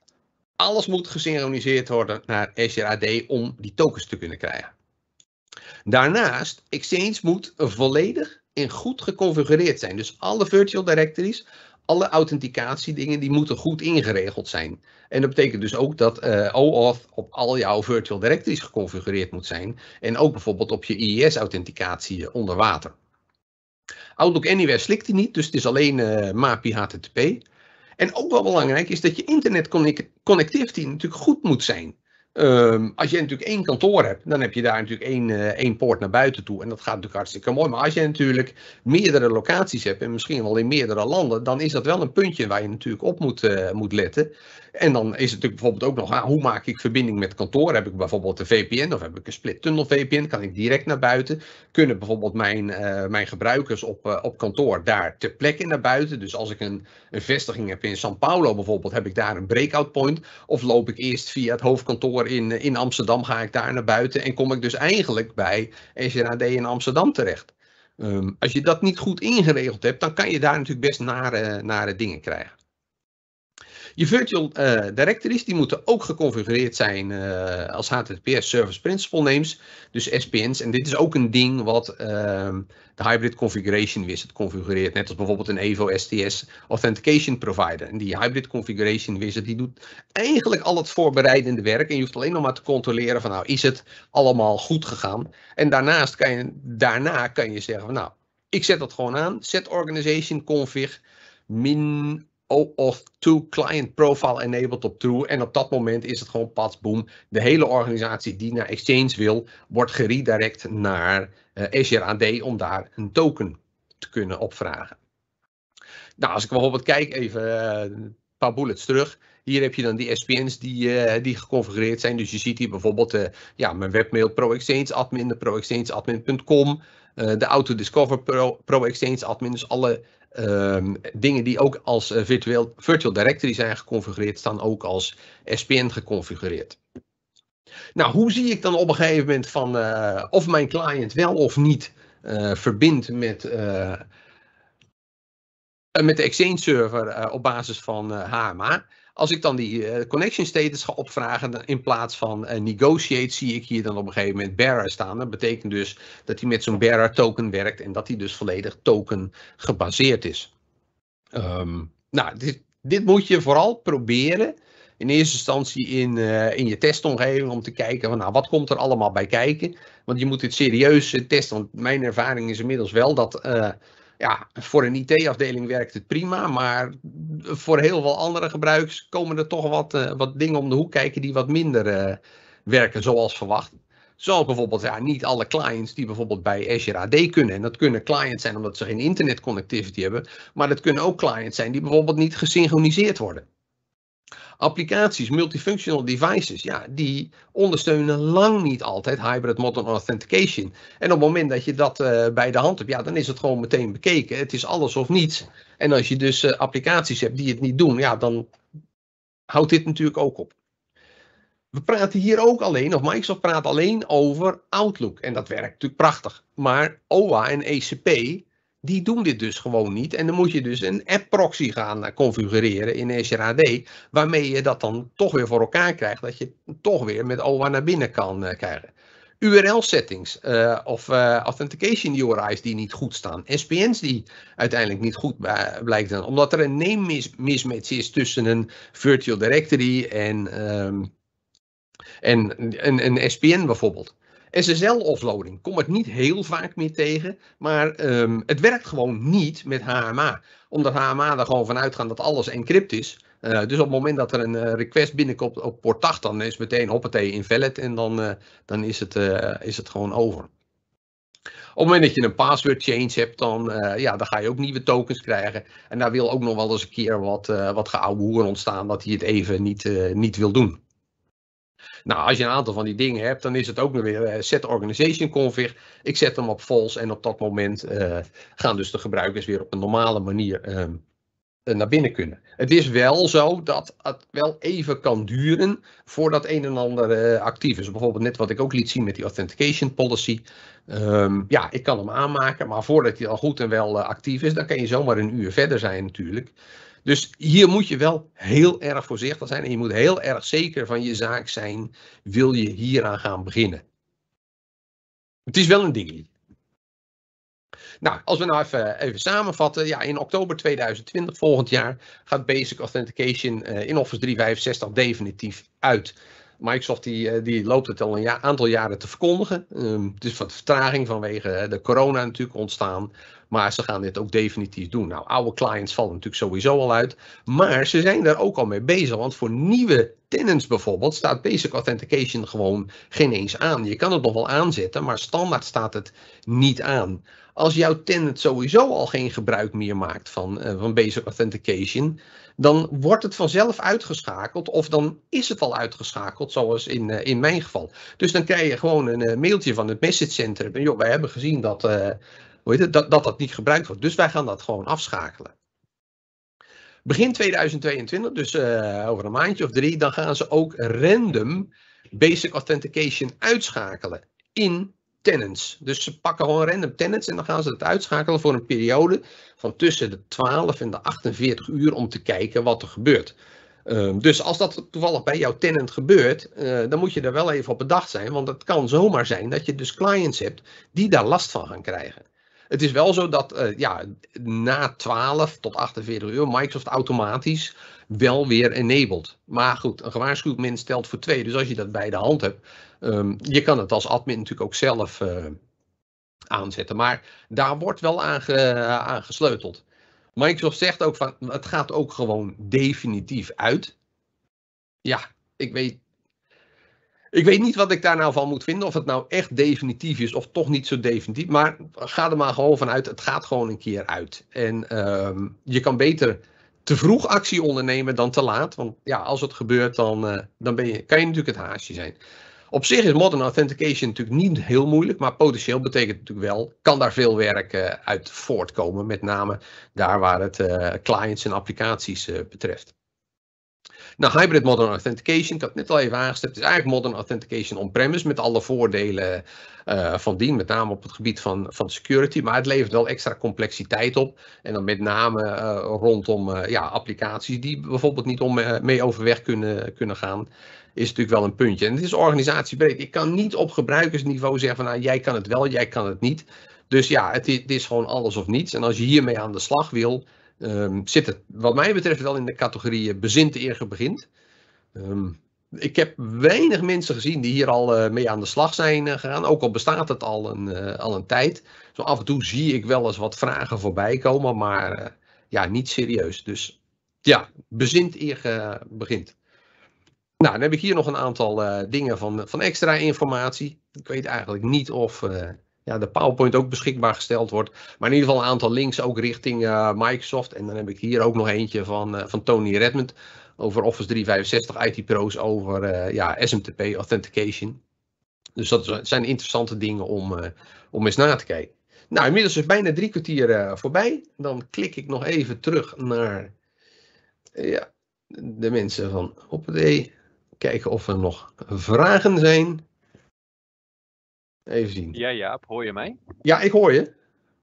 Speaker 1: alles moet gesynchroniseerd worden naar Azure AD om die tokens te kunnen krijgen. Daarnaast, Exchange moet volledig en goed geconfigureerd zijn. Dus alle virtual directories, alle authenticatie dingen die moeten goed ingeregeld zijn. En dat betekent dus ook dat eh, OAuth op al jouw virtual directories geconfigureerd moet zijn. En ook bijvoorbeeld op je IIS-authenticatie e onder water. Outlook Anywhere slikt die niet, dus het is alleen uh, MAPI HTTP. En ook wel belangrijk is dat je connectivity natuurlijk goed moet zijn. Ehm, als je natuurlijk één kantoor hebt, dan heb je daar natuurlijk één, eh, één poort naar buiten toe. En dat gaat natuurlijk hartstikke mooi. Maar als je natuurlijk meerdere locaties hebt en misschien wel in meerdere landen, dan is dat wel een puntje waar je natuurlijk op moet, eh, moet letten. En dan is het natuurlijk bijvoorbeeld ook nog, ah, hoe maak ik verbinding met kantoor? Heb ik bijvoorbeeld een VPN of heb ik een split tunnel VPN? Kan ik direct naar buiten? Kunnen bijvoorbeeld mijn, eh, mijn gebruikers op, eh, op kantoor daar ter plekke naar buiten? Dus als ik een, een vestiging heb in São Paulo bijvoorbeeld, heb ik daar een breakout point? Of loop ik eerst via het hoofdkantoor in, eh, in Amsterdam, ga ik daar naar buiten en kom ik dus eigenlijk bij SRAD in Amsterdam terecht? Ehm, als je dat niet goed ingeregeld hebt, dan kan je daar natuurlijk best nare, nare dingen krijgen. Je virtual eh, directories die moeten ook geconfigureerd zijn uh, als HTTPS Service Principal Names, dus SPN's. En dit is ook een ding wat ehm, de Hybrid Configuration Wizard configureert, net als bijvoorbeeld een Evo STS Authentication Provider. En die Hybrid Configuration Wizard die doet eigenlijk al het voorbereidende werk en je hoeft alleen nog maar te controleren van nou is het allemaal goed gegaan. En daarnaast kan je, daarna kan je zeggen van nou ik zet dat gewoon aan. Set organization config min of 2 client profile enabled op true. En op dat moment is het gewoon pas boom. De hele organisatie die naar Exchange wil, wordt geredirect naar uh, eh, Azure AD om daar een token te kunnen opvragen. Nou, als ik bijvoorbeeld kijk, even eh, een paar bullets terug. Hier heb je dan die SPN's die, eh, die geconfigureerd zijn. Dus je ziet hier bijvoorbeeld ja, mijn webmail pro-exchange admin, de pro-exchange de auto-discover pro-exchange admin. Dus alle Ehm, dingen die ook als eh, virtueel, Virtual Directory zijn geconfigureerd, staan ook als SPN geconfigureerd. Nou, hoe zie ik dan op een gegeven moment van eh, of mijn client wel of niet eh, verbindt met, met de Exchange server op basis van HMA? Als ik dan die eh, connection status ga opvragen in plaats van eh, negotiate, zie ik hier dan op een gegeven moment bearer staan. Dat betekent dus dat hij met zo'n bearer token werkt en dat hij dus volledig token gebaseerd is. Ehm, nou, dit, dit, moet je vooral proberen in eerste instantie in, eh, in je testomgeving om te kijken van nou, wat komt er allemaal bij kijken. Want je moet dit serieus testen, want mijn ervaring is inmiddels wel dat ja, voor een IT-afdeling werkt het prima, maar voor heel veel andere gebruiks komen er toch wat, eh, wat dingen om de hoek kijken die wat minder eh, werken zoals verwacht. Zoals bijvoorbeeld ja, niet alle clients die bijvoorbeeld bij Azure AD kunnen. En dat kunnen clients zijn omdat ze geen internet connectivity hebben, maar dat kunnen ook clients zijn die bijvoorbeeld niet gesynchroniseerd worden. Applicaties, multifunctional devices, ja, die ondersteunen lang niet altijd hybrid modern authentication. En op het moment dat je dat eh, bij de hand hebt, ja, dan is het gewoon meteen bekeken. Het is alles of niets. En als je dus eh, applicaties hebt die het niet doen, ja, dan houdt dit natuurlijk ook op. We praten hier ook alleen, of Microsoft praat alleen over Outlook. En dat werkt natuurlijk prachtig. Maar OWA en ECP, die doen dit dus gewoon niet. En dan moet je dus een app-proxy gaan eh, configureren in SRAD, waarmee je dat dan toch weer voor elkaar krijgt, dat je toch weer met OWA naar binnen kan eh, krijgen. URL-settings eh, of authentication URI's die niet goed staan. SPN's die uiteindelijk niet goed blijken, omdat er een name mismatch is tussen een virtual directory en, ehm, en, en een SPN bijvoorbeeld. SSL-offloading kom het niet heel vaak meer tegen, maar ehm, het werkt gewoon niet met HMA. Omdat HMA er gewoon vanuit gaat dat alles encrypt is. Eh, dus op het moment dat er een eh, request binnenkomt op port 8, dan is meteen hoppatee invalid en dan, eh, dan is, het, is het gewoon over. Op het moment dat je een password change hebt, dan, ja, dan ga je ook nieuwe tokens krijgen. En daar wil ook nog wel eens een keer wat, uh, wat ontstaan dat hij het even niet, niet wil doen. Nou, als je een aantal van die dingen hebt, dan is het ook nog weer eh, set organization config. Ik zet hem op false en op dat moment eh, gaan dus de gebruikers weer op een normale manier ehm, eh, naar binnen kunnen. Het is wel zo dat het wel even kan duren voordat een en ander actief is. Bijvoorbeeld net wat ik ook liet zien met die authentication policy. Ehm, ja, ik kan hem aanmaken, maar voordat hij al goed en wel actief is, dan kan je zomaar een uur verder zijn natuurlijk. Dus hier moet je wel heel erg voorzichtig zijn en je moet heel erg zeker van je zaak zijn, wil je hieraan gaan beginnen. Het is wel een dingetje. Nou, als we nou even, even samenvatten. Ja, in oktober 2020, volgend jaar, gaat Basic Authentication eh, in Office 365 definitief uit. Microsoft die, eh, die loopt het al een aantal jaren te verkondigen. Um, het is wat vertraging vanwege de corona natuurlijk ontstaan. Maar ze gaan dit ook definitief doen. Nou, oude clients vallen natuurlijk sowieso al uit. Maar ze zijn daar ook al mee bezig. Want voor nieuwe tenants bijvoorbeeld staat Basic Authentication gewoon geen eens aan. Je kan het nog wel aanzetten, maar standaard staat het niet aan. Als jouw tenant sowieso al geen gebruik meer maakt van, eh, van Basic Authentication, dan wordt het vanzelf uitgeschakeld of dan is het al uitgeschakeld, zoals in, eh, in mijn geval. Dus dan krijg je gewoon een eh, mailtje van het message center. En joh, wij hebben gezien dat, uh, hoe heet het, dat, dat dat niet gebruikt wordt. Dus wij gaan dat gewoon afschakelen. Begin 2022, dus over een maandje of drie, dan gaan ze ook random basic authentication uitschakelen in tenants. Dus ze pakken gewoon random tenants en dan gaan ze het uitschakelen voor een periode van tussen de 12 en de 48 uur om te kijken wat er gebeurt. Ehm, dus als dat toevallig bij jouw tenant gebeurt, eh, dan moet je er wel even op bedacht zijn, want het kan zomaar zijn dat je dus clients hebt die daar last van gaan krijgen. Het is wel zo dat eh, ja, na 12 tot 48 uur Microsoft automatisch wel weer enabled. Maar goed, een gewaarschuwd min stelt voor twee. Dus als je dat bij de hand hebt, Ehm, je kan het als admin natuurlijk ook zelf eh, aanzetten, maar daar wordt wel aan, eh, gesleuteld. Microsoft zegt ook van het gaat ook gewoon definitief uit. Ja, ik weet, ik weet niet wat ik daar nou van moet vinden. Of het nou echt definitief is of toch niet zo definitief. Maar ga er maar gewoon vanuit. Het gaat gewoon een keer uit. En ehm, je kan beter te vroeg actie ondernemen dan te laat. Want ja, als het gebeurt, dan, eh, dan ben je, kan je natuurlijk het haasje zijn. Op zich is modern authentication natuurlijk niet heel moeilijk, maar potentieel betekent het natuurlijk wel, kan daar veel werk eh, uit voortkomen, met name daar waar het eh, clients en applicaties eh, betreft. Nou, hybrid modern authentication, ik had net al even aangestipt, is eigenlijk modern authentication on-premise met alle voordelen van dien, met name op het gebied van, van security, maar het levert wel extra complexiteit op. En dan met name rondom ja, applicaties die bijvoorbeeld niet om, mee overweg kunnen, kunnen gaan is natuurlijk wel een puntje. En het is organisatiebreed. Ik kan niet op gebruikersniveau zeggen van nou, jij kan het wel, jij kan het niet. Dus ja, het is, is gewoon alles of niets. En als je hiermee aan de slag wil, ehm, zit het wat mij betreft wel in de categorie eh, bezint eer begint. Ehm, ik heb weinig mensen gezien die hier al eh, mee aan de slag zijn eh, gegaan. Ook al bestaat het al een, al een tijd. Zo af en toe zie ik wel eens wat vragen voorbij komen, maar ja, niet serieus. Dus ja, bezint eer je begint. Nou, dan heb ik hier nog een aantal eh, dingen van, van extra informatie. Ik weet eigenlijk niet of eh, ja, de PowerPoint ook beschikbaar gesteld wordt. Maar in ieder geval een aantal links ook richting eh, Microsoft. En dan heb ik hier ook nog eentje van, van Tony Redmond over Office 365 IT Pro's over ja, SMTP Authentication. Dus dat zijn interessante dingen om, om eens na te kijken. Nou, inmiddels is bijna drie kwartier voorbij. Dan klik ik nog even terug naar ja, de mensen van Hoppatee kijken of er nog vragen zijn. Even zien. Ja, Jaap, hoor je mij? Ja, ik hoor je.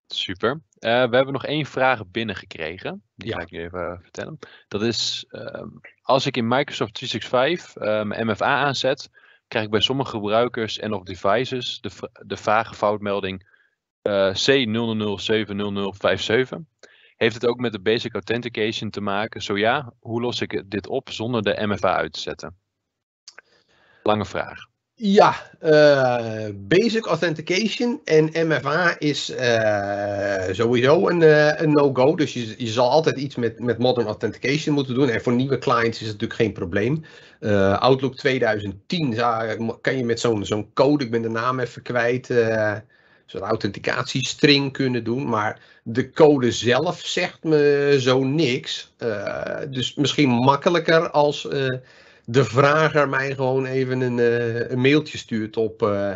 Speaker 1: Super. Eh, we hebben nog één vraag binnengekregen. Die ga ik nu even eh, vertellen. Dat is, ehm, als ik in Microsoft 365 mijn MFA aanzet, krijg ik bij sommige gebruikers en of devices de, de vage foutmelding eh, c 00070057 Heeft het ook met de Basic Authentication te maken? Zo ja, hoe los ik dit op zonder de MFA uit te zetten? lange vraag. Ja, eh, Basic Authentication en MFA is eh, sowieso een, eh, een no-go. Dus je, je zal altijd iets met, met Modern Authentication moeten doen. En voor nieuwe clients is het natuurlijk geen probleem. Outlook 2010 kan je met zo'n zo'n code, ik ben de naam even kwijt, zo'n authenticatiestring kunnen doen. Maar de code zelf zegt me zo niks. dus misschien makkelijker als de vrager mij gewoon even een, eh, een mailtje stuurt op uh,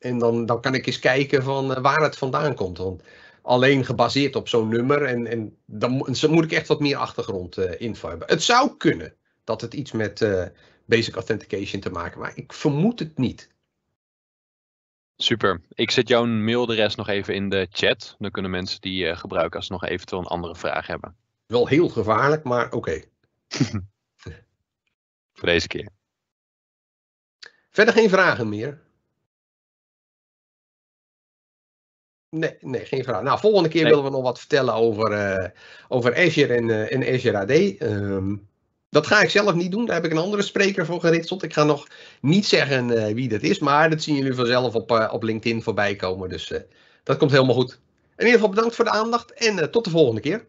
Speaker 1: En dan, dan kan ik eens kijken van eh, waar het vandaan komt. Want alleen gebaseerd op zo'n nummer. En, en dan, moet ik echt wat meer achtergrondinfo info hebben. Het zou kunnen dat het iets met basic authentication te maken maar ik vermoed het niet. Super. Ik zet jouw mailadres nog even in de chat. Dan kunnen mensen die gebruiken als ze nog eventueel een andere vraag hebben. Wel heel gevaarlijk, maar oké.
Speaker 2: <laughs> Voor deze keer. Verder geen vragen meer. Nee, nee,
Speaker 1: geen vraag. Nou, volgende keer willen we nog wat vertellen over, eh, over Azure en, uh, Azure AD. Ehm, dat ga ik zelf niet doen. Daar heb ik een andere spreker voor geritseld. Ik ga nog niet zeggen eh, wie dat is, maar dat zien jullie vanzelf op, op LinkedIn voorbij komen. Dus dat komt helemaal goed.
Speaker 2: In ieder geval bedankt voor de aandacht en tot de volgende keer.